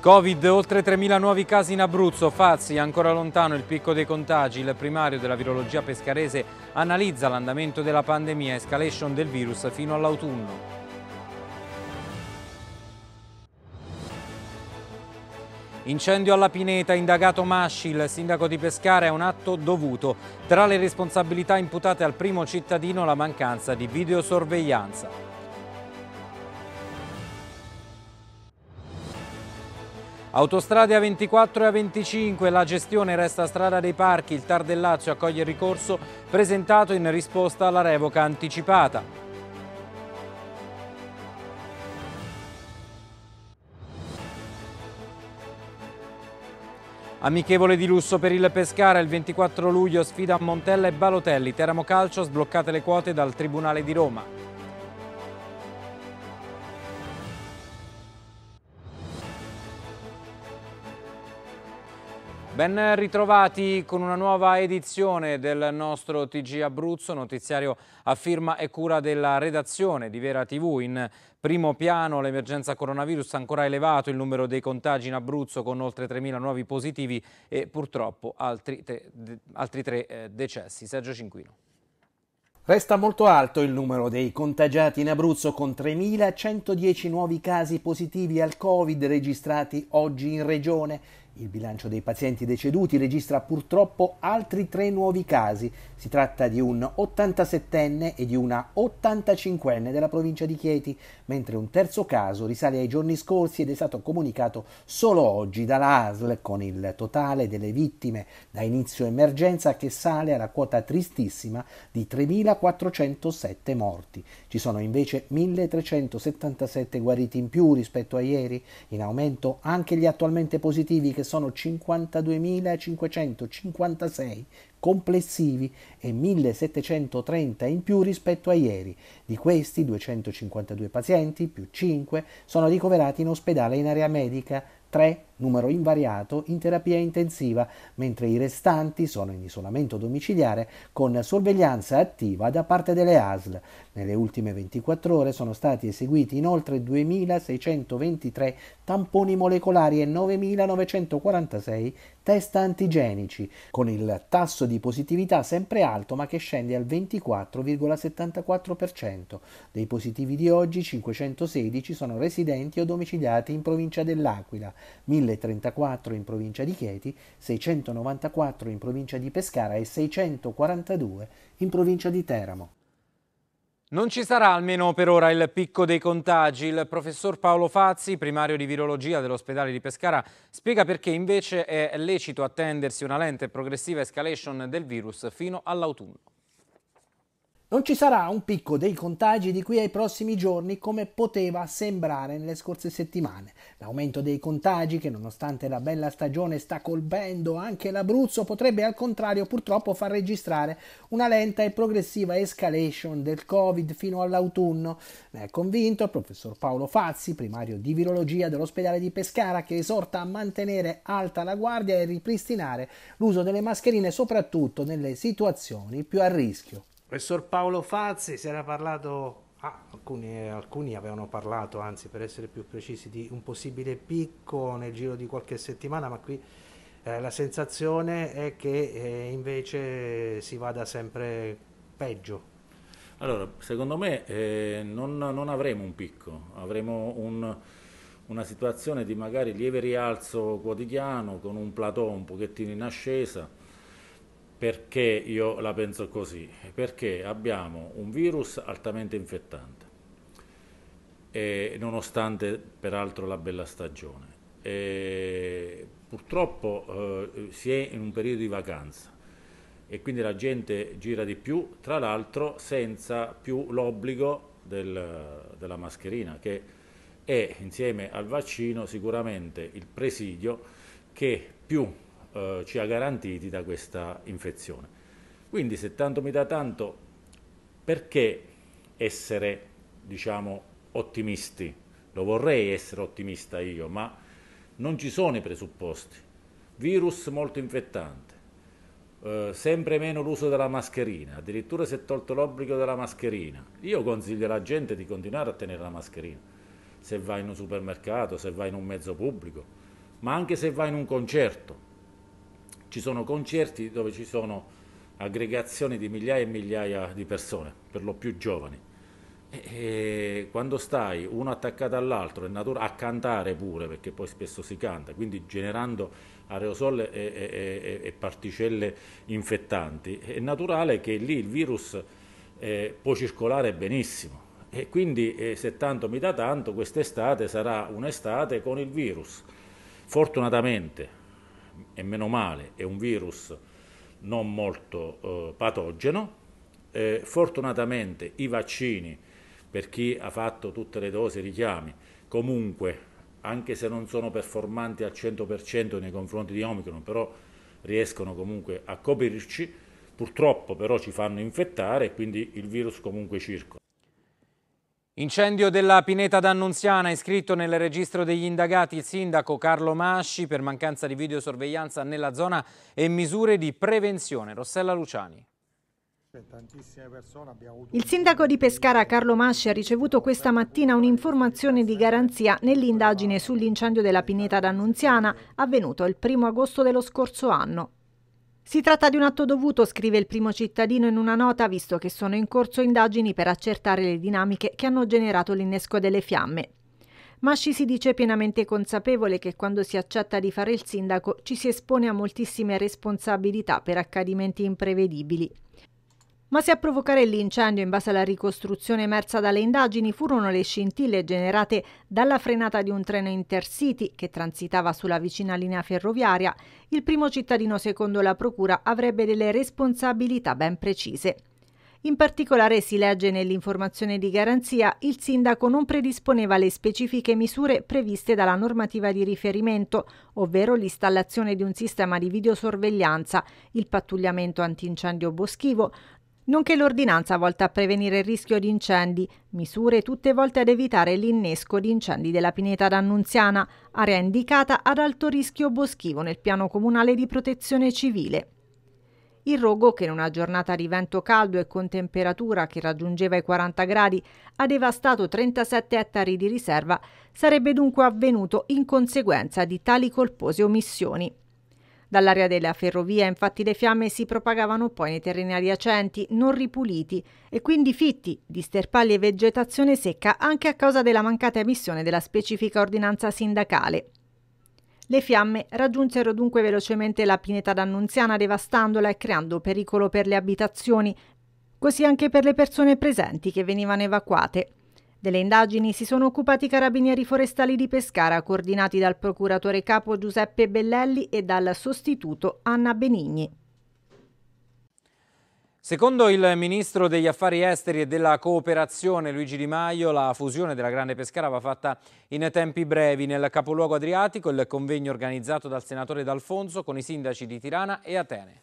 Covid, oltre 3.000 nuovi casi in Abruzzo, Fazzi ancora lontano il picco dei contagi, il primario della virologia pescarese analizza l'andamento della pandemia, escalation del virus fino all'autunno. Incendio alla Pineta, indagato Masci, il sindaco di Pescara è un atto dovuto. Tra le responsabilità imputate al primo cittadino la mancanza di videosorveglianza. Autostrade A24 e A25, la gestione resta strada dei parchi, il Tar del Lazio accoglie il ricorso presentato in risposta alla revoca anticipata. Amichevole di lusso per il Pescara, il 24 luglio sfida Montella e Balotelli, Teramo Calcio sbloccate le quote dal Tribunale di Roma. Ben ritrovati con una nuova edizione del nostro TG Abruzzo, notiziario a firma e cura della redazione di Vera TV. In primo piano l'emergenza coronavirus ha ancora elevato il numero dei contagi in Abruzzo con oltre 3.000 nuovi positivi e purtroppo altri tre, altri tre eh, decessi. Sergio Cinquino. Resta molto alto il numero dei contagiati in Abruzzo con 3.110 nuovi casi positivi al Covid registrati oggi in regione. Il bilancio dei pazienti deceduti registra purtroppo altri tre nuovi casi. Si tratta di un 87enne e di una 85enne della provincia di Chieti, mentre un terzo caso risale ai giorni scorsi ed è stato comunicato solo oggi dalla ASL con il totale delle vittime da inizio emergenza che sale alla quota tristissima di 3.407 morti. Ci sono invece 1.377 guariti in più rispetto a ieri, in aumento anche gli attualmente positivi che sono 52.556 complessivi e 1.730 in più rispetto a ieri. Di questi 252 pazienti, più 5, sono ricoverati in ospedale in area medica, 3 numero invariato, in terapia intensiva, mentre i restanti sono in isolamento domiciliare con sorveglianza attiva da parte delle ASL. Nelle ultime 24 ore sono stati eseguiti inoltre 2.623 tamponi molecolari e 9.946 test antigenici, con il tasso di positività sempre alto ma che scende al 24,74%. Dei positivi di oggi 516 sono residenti o domiciliati in provincia dell'Aquila, 1.000 1034 in provincia di Chieti, 694 in provincia di Pescara e 642 in provincia di Teramo. Non ci sarà almeno per ora il picco dei contagi. Il professor Paolo Fazzi, primario di virologia dell'ospedale di Pescara, spiega perché invece è lecito attendersi una lenta e progressiva escalation del virus fino all'autunno. Non ci sarà un picco dei contagi di qui ai prossimi giorni come poteva sembrare nelle scorse settimane. L'aumento dei contagi, che nonostante la bella stagione sta colpendo anche l'Abruzzo, potrebbe al contrario purtroppo far registrare una lenta e progressiva escalation del Covid fino all'autunno. Ne è convinto il professor Paolo Fazzi, primario di virologia dell'ospedale di Pescara, che esorta a mantenere alta la guardia e ripristinare l'uso delle mascherine soprattutto nelle situazioni più a rischio. Professor Paolo Fazzi, si era parlato, ah, alcuni, alcuni, avevano parlato, anzi per essere più precisi, di un possibile picco nel giro di qualche settimana, ma qui eh, la sensazione è che eh, invece si vada sempre peggio. Allora, secondo me eh, non, non, avremo un picco, avremo un, una situazione di magari lieve rialzo quotidiano con un plateau un pochettino in ascesa perché io la penso così? Perché abbiamo un virus altamente infettante, e nonostante peraltro la bella stagione. E purtroppo eh, si è in un periodo di vacanza e quindi la gente gira di più, tra l'altro senza più l'obbligo del, della mascherina, che è insieme al vaccino sicuramente il presidio che più eh, ci ha garantiti da questa infezione. Quindi se tanto mi dà tanto, perché essere diciamo, ottimisti? Lo vorrei essere ottimista io, ma non ci sono i presupposti. Virus molto infettante, eh, sempre meno l'uso della mascherina, addirittura si è tolto l'obbligo della mascherina. Io consiglio alla gente di continuare a tenere la mascherina, se va in un supermercato, se va in un mezzo pubblico, ma anche se va in un concerto ci sono concerti dove ci sono aggregazioni di migliaia e migliaia di persone, per lo più giovani. E, e quando stai uno attaccato all'altro, natura, a cantare pure, perché poi spesso si canta, quindi generando aerosol e, e, e particelle infettanti, è naturale che lì il virus eh, può circolare benissimo. E quindi eh, se tanto mi dà tanto, quest'estate sarà un'estate con il virus. Fortunatamente, e meno male è un virus non molto eh, patogeno. Eh, fortunatamente i vaccini, per chi ha fatto tutte le dosi richiami, comunque, anche se non sono performanti al 100% nei confronti di Omicron, però riescono comunque a coprirci, purtroppo però ci fanno infettare e quindi il virus comunque circola. Incendio della Pineta d'Annunziana, iscritto nel registro degli indagati il sindaco Carlo Masci per mancanza di videosorveglianza nella zona e misure di prevenzione. Rossella Luciani. Il sindaco di Pescara Carlo Masci ha ricevuto questa mattina un'informazione di garanzia nell'indagine sull'incendio della Pineta d'Annunziana avvenuto il 1 agosto dello scorso anno. Si tratta di un atto dovuto, scrive il primo cittadino in una nota, visto che sono in corso indagini per accertare le dinamiche che hanno generato l'innesco delle fiamme. Masci si dice pienamente consapevole che quando si accetta di fare il sindaco ci si espone a moltissime responsabilità per accadimenti imprevedibili. Ma se a provocare l'incendio, in base alla ricostruzione emersa dalle indagini, furono le scintille generate dalla frenata di un treno intercity che transitava sulla vicina linea ferroviaria, il primo cittadino, secondo la Procura, avrebbe delle responsabilità ben precise. In particolare si legge nell'informazione di garanzia il sindaco non predisponeva le specifiche misure previste dalla normativa di riferimento, ovvero l'installazione di un sistema di videosorveglianza, il pattugliamento antincendio boschivo, nonché l'ordinanza volta a prevenire il rischio di incendi, misure tutte volte ad evitare l'innesco di incendi della pineta d'Annunziana, area indicata ad alto rischio boschivo nel piano comunale di protezione civile. Il rogo, che in una giornata di vento caldo e con temperatura che raggiungeva i 40 gradi, ha devastato 37 ettari di riserva, sarebbe dunque avvenuto in conseguenza di tali colpose omissioni. Dall'area della ferrovia infatti le fiamme si propagavano poi nei terreni adiacenti, non ripuliti e quindi fitti di sterpali e vegetazione secca anche a causa della mancata emissione della specifica ordinanza sindacale. Le fiamme raggiunsero dunque velocemente la pineta d'Annunziana devastandola e creando pericolo per le abitazioni, così anche per le persone presenti che venivano evacuate. Delle indagini si sono occupati i carabinieri forestali di Pescara, coordinati dal procuratore capo Giuseppe Bellelli e dal sostituto Anna Benigni. Secondo il ministro degli affari esteri e della cooperazione Luigi Di Maio, la fusione della Grande Pescara va fatta in tempi brevi. Nel capoluogo adriatico il convegno organizzato dal senatore D'Alfonso con i sindaci di Tirana e Atene.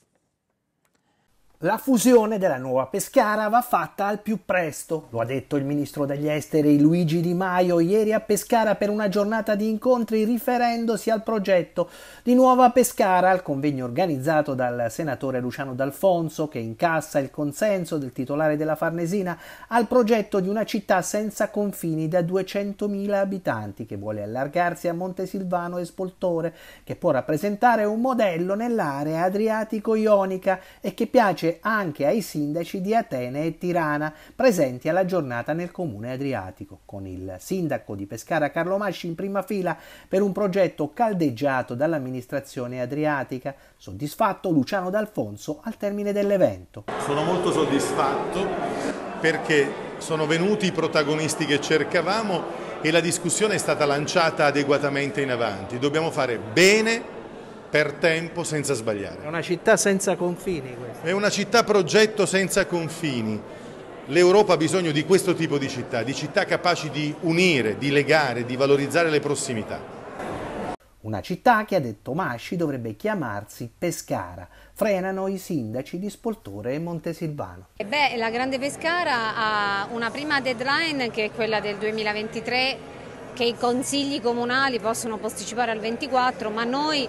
La fusione della nuova Pescara va fatta al più presto, lo ha detto il ministro degli esteri Luigi Di Maio ieri a Pescara per una giornata di incontri riferendosi al progetto di Nuova Pescara al convegno organizzato dal senatore Luciano D'Alfonso che incassa il consenso del titolare della Farnesina al progetto di una città senza confini da 200.000 abitanti che vuole allargarsi a Montesilvano e Spoltore che può rappresentare un modello nell'area adriatico-ionica e che piace invece anche ai sindaci di Atene e Tirana presenti alla giornata nel comune adriatico, con il sindaco di Pescara Carlo Masci in prima fila per un progetto caldeggiato dall'amministrazione adriatica. Soddisfatto Luciano D'Alfonso al termine dell'evento. Sono molto soddisfatto perché sono venuti i protagonisti che cercavamo e la discussione è stata lanciata adeguatamente in avanti. Dobbiamo fare bene per tempo senza sbagliare. È una città senza confini questa. È una città progetto senza confini. L'Europa ha bisogno di questo tipo di città, di città capaci di unire, di legare, di valorizzare le prossimità. Una città che, ha detto Masci, dovrebbe chiamarsi Pescara. Frenano i sindaci di Spoltore e Montesilvano. E beh, la Grande Pescara ha una prima deadline che è quella del 2023 che i consigli comunali possono posticipare al 24, ma noi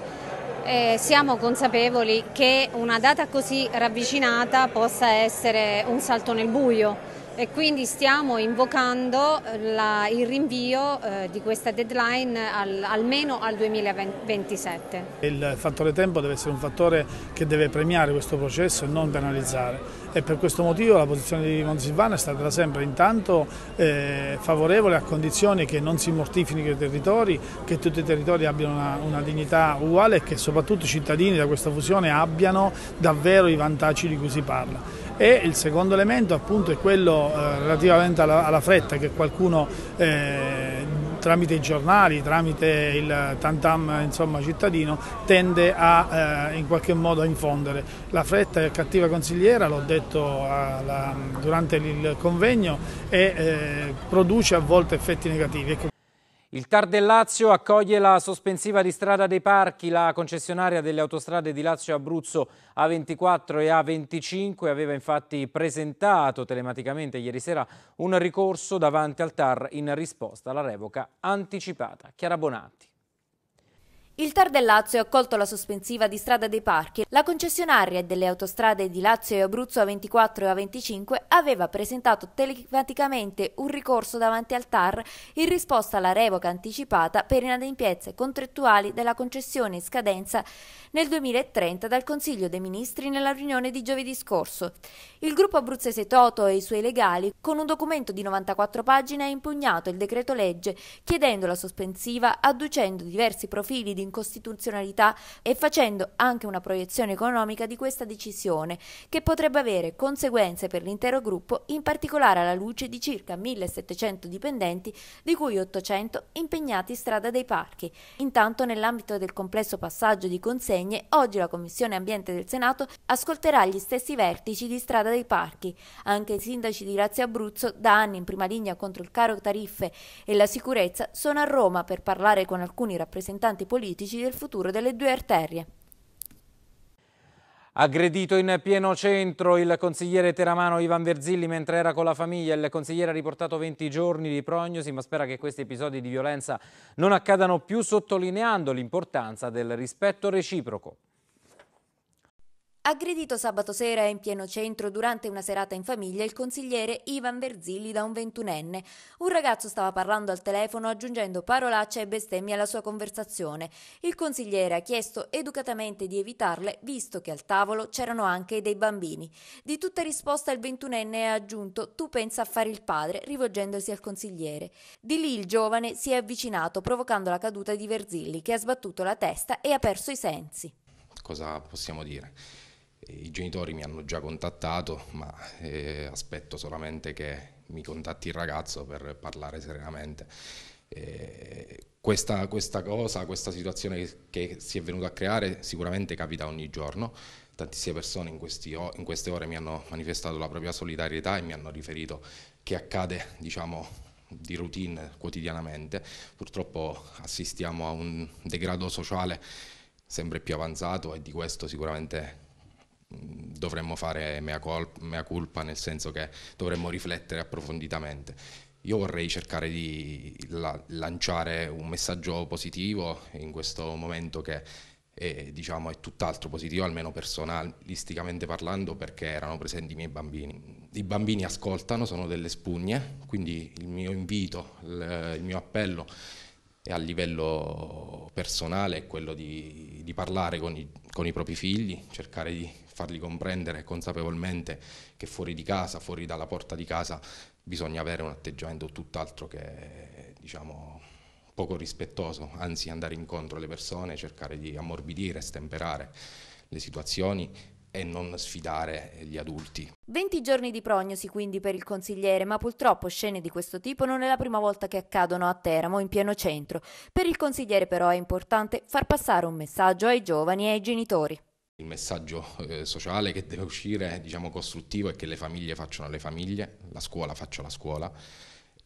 eh, siamo consapevoli che una data così ravvicinata possa essere un salto nel buio e quindi stiamo invocando la, il rinvio eh, di questa deadline al, almeno al 2027. Il fattore tempo deve essere un fattore che deve premiare questo processo e non penalizzare e per questo motivo la posizione di Monsilvano è stata da sempre intanto eh, favorevole a condizioni che non si mortifichino i territori, che tutti i territori abbiano una, una dignità uguale e che soprattutto i cittadini da questa fusione abbiano davvero i vantaggi di cui si parla e il secondo elemento appunto è quello eh, relativamente alla, alla, fretta che qualcuno eh, tramite i giornali, tramite il tantam insomma, cittadino tende a eh, in qualche modo a infondere. La fretta è cattiva consigliera, l'ho detto alla, durante il convegno e eh, produce a volte effetti negativi. Ecco. Il TAR del Lazio accoglie la sospensiva di strada dei parchi, la concessionaria delle autostrade di Lazio e Abruzzo A24 e A25 aveva infatti presentato telematicamente ieri sera un ricorso davanti al TAR in risposta alla revoca anticipata. Chiara Bonatti. Il TAR del Lazio ha accolto la sospensiva di Strada dei Parchi. La concessionaria delle autostrade di Lazio e Abruzzo A24 e A25 aveva presentato telematicamente un ricorso davanti al TAR in risposta alla revoca anticipata per inadempienze contrattuali della concessione in scadenza nel 2030 dal Consiglio dei Ministri nella riunione di giovedì scorso. Il gruppo abruzzese Toto e i suoi legali, con un documento di 94 pagine, ha impugnato il decreto legge chiedendo la sospensiva adducendo diversi profili di l'incostituzionalità e facendo anche una proiezione economica di questa decisione, che potrebbe avere conseguenze per l'intero gruppo, in particolare alla luce di circa 1700 dipendenti, di cui 800 impegnati in strada dei parchi. Intanto, nell'ambito del complesso passaggio di consegne, oggi la Commissione Ambiente del Senato ascolterà gli stessi vertici di strada dei parchi. Anche i sindaci di Lazio Abruzzo, da anni in prima linea contro il caro tariffe e la sicurezza, sono a Roma per parlare con alcuni rappresentanti politici politici del futuro delle due arterie. Aggredito in pieno centro il consigliere teramano Ivan Verzilli mentre era con la famiglia, il consigliere ha riportato 20 giorni di prognosi ma spera che questi episodi di violenza non accadano più sottolineando l'importanza del rispetto reciproco. Aggredito sabato sera in pieno centro durante una serata in famiglia il consigliere Ivan Verzilli da un ventunenne. Un ragazzo stava parlando al telefono aggiungendo parolacce e bestemmie alla sua conversazione. Il consigliere ha chiesto educatamente di evitarle visto che al tavolo c'erano anche dei bambini. Di tutta risposta il ventunenne ha aggiunto tu pensa a fare il padre rivolgendosi al consigliere. Di lì il giovane si è avvicinato provocando la caduta di Verzilli che ha sbattuto la testa e ha perso i sensi. Cosa possiamo dire? I genitori mi hanno già contattato, ma eh, aspetto solamente che mi contatti il ragazzo per parlare serenamente. Eh, questa, questa, cosa, questa situazione che si è venuta a creare sicuramente capita ogni giorno. Tantissime persone in, questi, in queste ore mi hanno manifestato la propria solidarietà e mi hanno riferito che accade, diciamo, di routine quotidianamente. Purtroppo assistiamo a un degrado sociale sempre più avanzato e di questo sicuramente dovremmo fare mea, mea culpa, nel senso che dovremmo riflettere approfonditamente. Io vorrei cercare di la lanciare un messaggio positivo in questo momento che è, diciamo, è tutt'altro positivo, almeno personalisticamente parlando, perché erano presenti i miei bambini. I bambini ascoltano, sono delle spugne, quindi il mio invito, il mio appello e a livello personale è quello di, di parlare con i, con i propri figli, cercare di fargli comprendere consapevolmente che fuori di casa, fuori dalla porta di casa, bisogna avere un atteggiamento tutt'altro che diciamo, poco rispettoso, anzi andare incontro alle persone, cercare di ammorbidire, stemperare le situazioni e non sfidare gli adulti. 20 giorni di prognosi quindi per il consigliere, ma purtroppo scene di questo tipo non è la prima volta che accadono a Teramo in pieno centro. Per il consigliere però è importante far passare un messaggio ai giovani e ai genitori. Il messaggio eh, sociale che deve uscire, diciamo costruttivo, è che le famiglie facciano le famiglie, la scuola faccia la scuola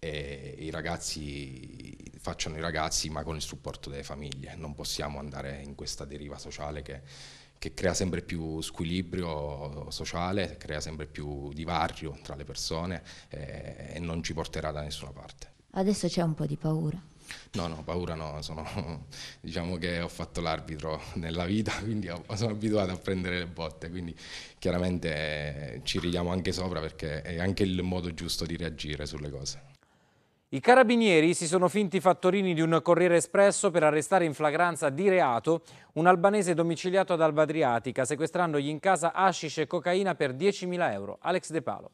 i ragazzi facciano i ragazzi ma con il supporto delle famiglie. Non possiamo andare in questa deriva sociale che che crea sempre più squilibrio sociale, crea sempre più divario tra le persone eh, e non ci porterà da nessuna parte. Adesso c'è un po' di paura. No, no, paura no, sono, diciamo che ho fatto l'arbitro nella vita, quindi sono abituato a prendere le botte, quindi chiaramente eh, ci ridiamo anche sopra perché è anche il modo giusto di reagire sulle cose. I carabinieri si sono finti fattorini di un Corriere Espresso per arrestare in flagranza di reato un albanese domiciliato ad Alba Adriatica, sequestrandogli in casa hashish e cocaina per 10.000 euro. Alex De Palo.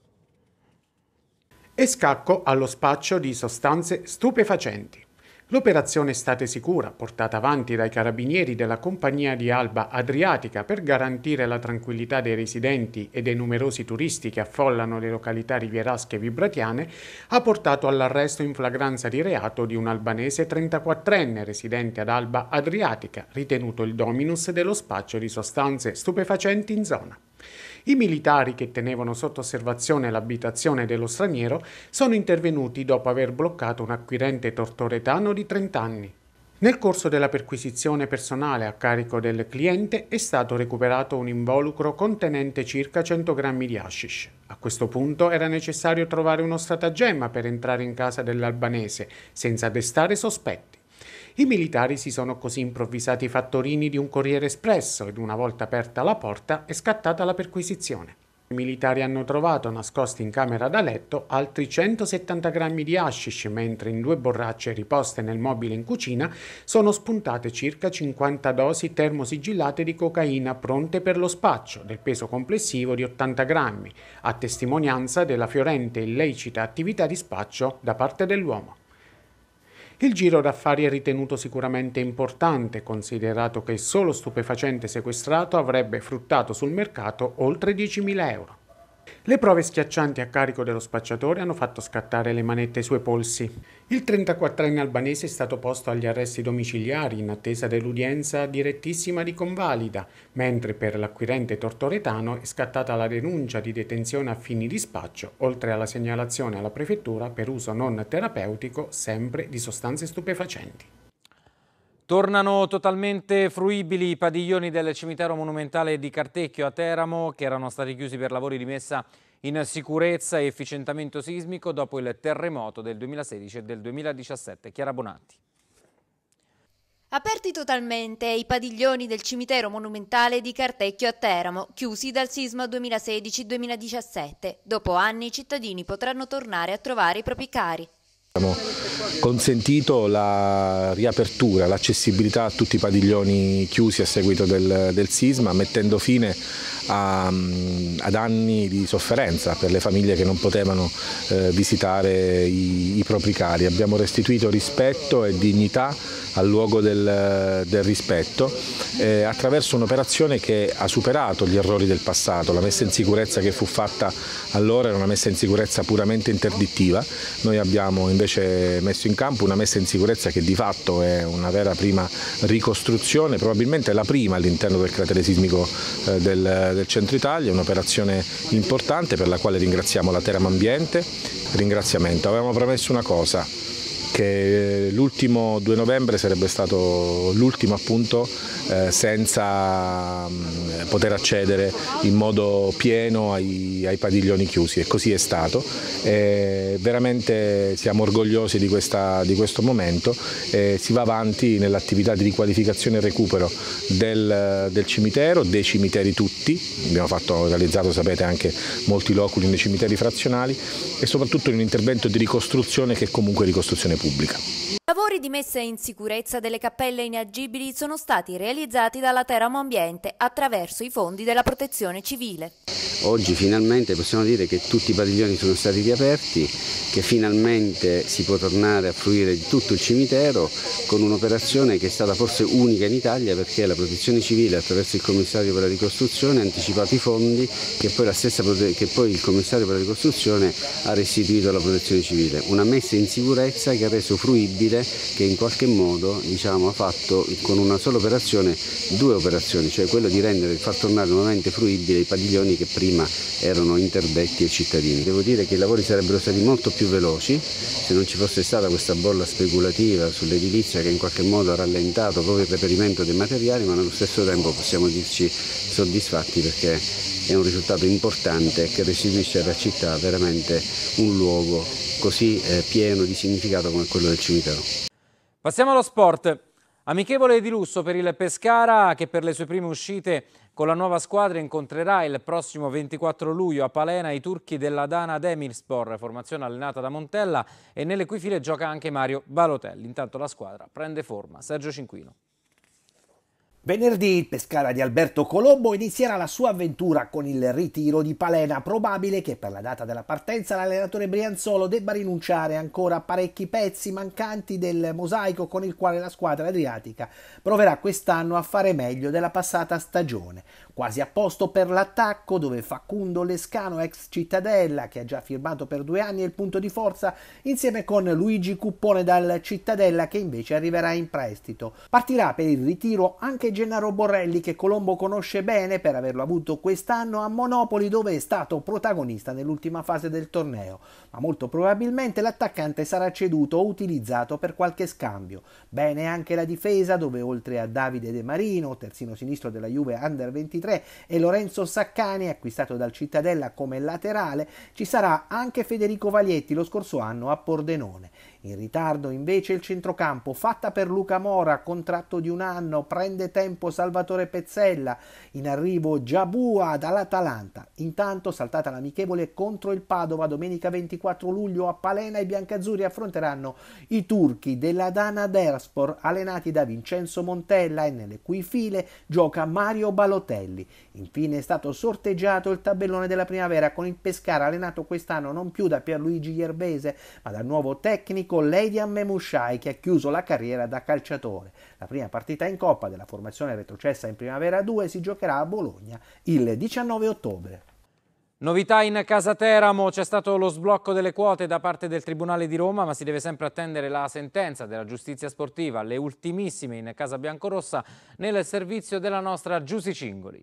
E scacco allo spaccio di sostanze stupefacenti. L'operazione State sicura, portata avanti dai carabinieri della compagnia di Alba Adriatica per garantire la tranquillità dei residenti e dei numerosi turisti che affollano le località rivierasche e vibratiane, ha portato all'arresto in flagranza di reato di un albanese 34enne residente ad Alba Adriatica, ritenuto il dominus dello spaccio di sostanze stupefacenti in zona. I militari che tenevano sotto osservazione l'abitazione dello straniero sono intervenuti dopo aver bloccato un acquirente tortoretano di 30 anni. Nel corso della perquisizione personale a carico del cliente è stato recuperato un involucro contenente circa 100 grammi di hashish. A questo punto era necessario trovare uno stratagemma per entrare in casa dell'albanese senza destare sospetti. I militari si sono così improvvisati i fattorini di un Corriere Espresso ed una volta aperta la porta è scattata la perquisizione. I militari hanno trovato nascosti in camera da letto altri 170 grammi di hashish, mentre in due borracce riposte nel mobile in cucina sono spuntate circa 50 dosi termosigillate di cocaina pronte per lo spaccio, del peso complessivo di 80 grammi, a testimonianza della fiorente illecita attività di spaccio da parte dell'uomo. Il giro d'affari è ritenuto sicuramente importante, considerato che il solo stupefacente sequestrato avrebbe fruttato sul mercato oltre 10.000 euro. Le prove schiaccianti a carico dello spacciatore hanno fatto scattare le manette ai suoi polsi. Il 34enne albanese è stato posto agli arresti domiciliari in attesa dell'udienza direttissima di convalida, mentre per l'acquirente tortoretano è scattata la denuncia di detenzione a fini di spaccio, oltre alla segnalazione alla prefettura per uso non terapeutico sempre di sostanze stupefacenti. Tornano totalmente fruibili i padiglioni del cimitero monumentale di Cartecchio a Teramo che erano stati chiusi per lavori di messa in sicurezza e efficientamento sismico dopo il terremoto del 2016 e del 2017. Chiara Bonatti. Aperti totalmente i padiglioni del cimitero monumentale di Cartecchio a Teramo, chiusi dal sisma 2016-2017. Dopo anni i cittadini potranno tornare a trovare i propri cari. Abbiamo consentito la riapertura, l'accessibilità a tutti i padiglioni chiusi a seguito del, del sisma, mettendo fine a, ad anni di sofferenza per le famiglie che non potevano eh, visitare i, i propri cari. Abbiamo restituito rispetto e dignità al luogo del, del rispetto, eh, attraverso un'operazione che ha superato gli errori del passato. La messa in sicurezza che fu fatta allora era una messa in sicurezza puramente interdittiva, noi abbiamo invece messo in campo una messa in sicurezza che di fatto è una vera prima ricostruzione, probabilmente la prima all'interno del cratere sismico eh, del, del centro Italia, un'operazione importante per la quale ringraziamo la Teram Ambiente, ringraziamento, avevamo promesso una cosa, perché eh, l'ultimo 2 novembre sarebbe stato l'ultimo appunto eh, senza mm, poter accedere in modo pieno ai, ai, padiglioni chiusi e così è stato. E veramente siamo orgogliosi di, questa, di questo momento e si va avanti nell'attività di riqualificazione e recupero del, del cimitero, dei cimiteri tutti, abbiamo fatto, realizzato sapete anche molti loculi nei cimiteri frazionali e soprattutto in un intervento di ricostruzione che è comunque ricostruzione pubblica pubblica. Lavori di messa in sicurezza delle cappelle inagibili sono stati realizzati dalla Teramo Ambiente attraverso i fondi della protezione civile. Oggi finalmente possiamo dire che tutti i padiglioni sono stati riaperti, che finalmente si può tornare a fruire di tutto il cimitero con un'operazione che è stata forse unica in Italia perché la protezione civile attraverso il commissario per la ricostruzione ha anticipato i fondi che poi, stessa, che poi il commissario per la ricostruzione ha restituito alla protezione civile. Una messa in sicurezza che ha reso fruibile, che in qualche modo diciamo, ha fatto con una sola operazione due operazioni, cioè quello di rendere, far tornare nuovamente fruibile i padiglioni che prima prima erano interdetti ai cittadini. Devo dire che i lavori sarebbero stati molto più veloci se non ci fosse stata questa bolla speculativa sull'edilizia che in qualche modo ha rallentato proprio il reperimento dei materiali, ma nello stesso tempo possiamo dirci soddisfatti perché è un risultato importante che restituisce alla città veramente un luogo così eh, pieno di significato come quello del cimitero. Passiamo allo sport. Amichevole di lusso per il Pescara che per le sue prime uscite con la nuova squadra incontrerà il prossimo 24 luglio a Palena i turchi della Dana Demirspor, formazione allenata da Montella e nelle cui file gioca anche Mario Balotelli. Intanto la squadra prende forma. Sergio Cinquino. Venerdì il Pescara di Alberto Colombo inizierà la sua avventura con il ritiro di Palena, probabile che per la data della partenza l'allenatore Brianzolo debba rinunciare ancora a parecchi pezzi mancanti del mosaico con il quale la squadra adriatica proverà quest'anno a fare meglio della passata stagione quasi a posto per l'attacco dove Facundo Lescano, ex Cittadella, che ha già firmato per due anni, è il punto di forza, insieme con Luigi Cuppone dal Cittadella che invece arriverà in prestito. Partirà per il ritiro anche Gennaro Borrelli che Colombo conosce bene per averlo avuto quest'anno a Monopoli dove è stato protagonista nell'ultima fase del torneo, ma molto probabilmente l'attaccante sarà ceduto o utilizzato per qualche scambio. Bene anche la difesa dove oltre a Davide De Marino, terzino sinistro della Juve Under 23, 2023 e Lorenzo Saccani, acquistato dal Cittadella come laterale, ci sarà anche Federico Valietti lo scorso anno a Pordenone. In ritardo invece il centrocampo, fatta per Luca Mora, contratto di un anno, prende tempo Salvatore Pezzella, in arrivo Giabua dall'Atalanta. Intanto saltata l'amichevole contro il Padova domenica 24 luglio a Palena i biancazzurri affronteranno i turchi della Dana Derspor, allenati da Vincenzo Montella e nelle cui file gioca Mario Balotelli. Infine è stato sorteggiato il tabellone della primavera con il Pescara allenato quest'anno non più da Pierluigi Ierbese, ma dal nuovo tecnico con l'Eidian Memushai che ha chiuso la carriera da calciatore. La prima partita in Coppa della formazione retrocessa in Primavera 2 si giocherà a Bologna il 19 ottobre. Novità in casa Teramo, c'è stato lo sblocco delle quote da parte del Tribunale di Roma, ma si deve sempre attendere la sentenza della giustizia sportiva, le ultimissime in casa biancorossa, nel servizio della nostra Giussi Cingoli.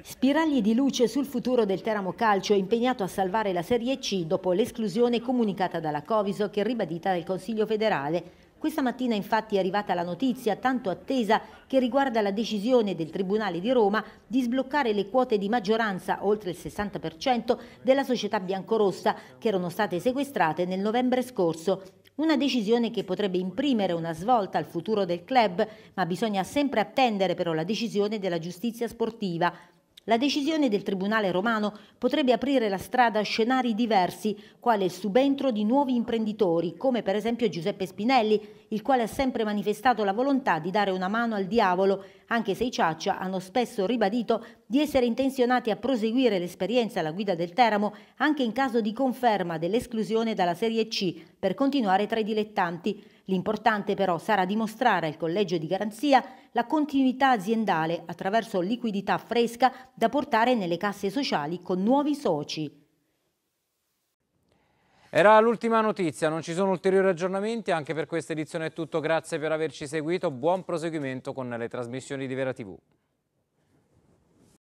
Spiragli di luce sul futuro del Teramo Calcio impegnato a salvare la Serie C dopo l'esclusione comunicata dalla Coviso che è ribadita dal Consiglio federale. Questa mattina infatti è arrivata la notizia tanto attesa che riguarda la decisione del Tribunale di Roma di sbloccare le quote di maggioranza oltre il 60% della società biancorossa che erano state sequestrate nel novembre scorso. Una decisione che potrebbe imprimere una svolta al futuro del club, ma bisogna sempre attendere però la decisione della giustizia sportiva la decisione del Tribunale romano potrebbe aprire la strada a scenari diversi, quale il subentro di nuovi imprenditori, come per esempio Giuseppe Spinelli, il quale ha sempre manifestato la volontà di dare una mano al diavolo, anche se i Ciaccia hanno spesso ribadito di essere intenzionati a proseguire l'esperienza alla guida del Teramo anche in caso di conferma dell'esclusione dalla Serie C per continuare tra i dilettanti. L'importante però sarà dimostrare al collegio di garanzia la continuità aziendale attraverso liquidità fresca da portare nelle casse sociali con nuovi soci. Era l'ultima notizia, non ci sono ulteriori aggiornamenti, anche per questa edizione è tutto, grazie per averci seguito, buon proseguimento con le trasmissioni di Vera TV.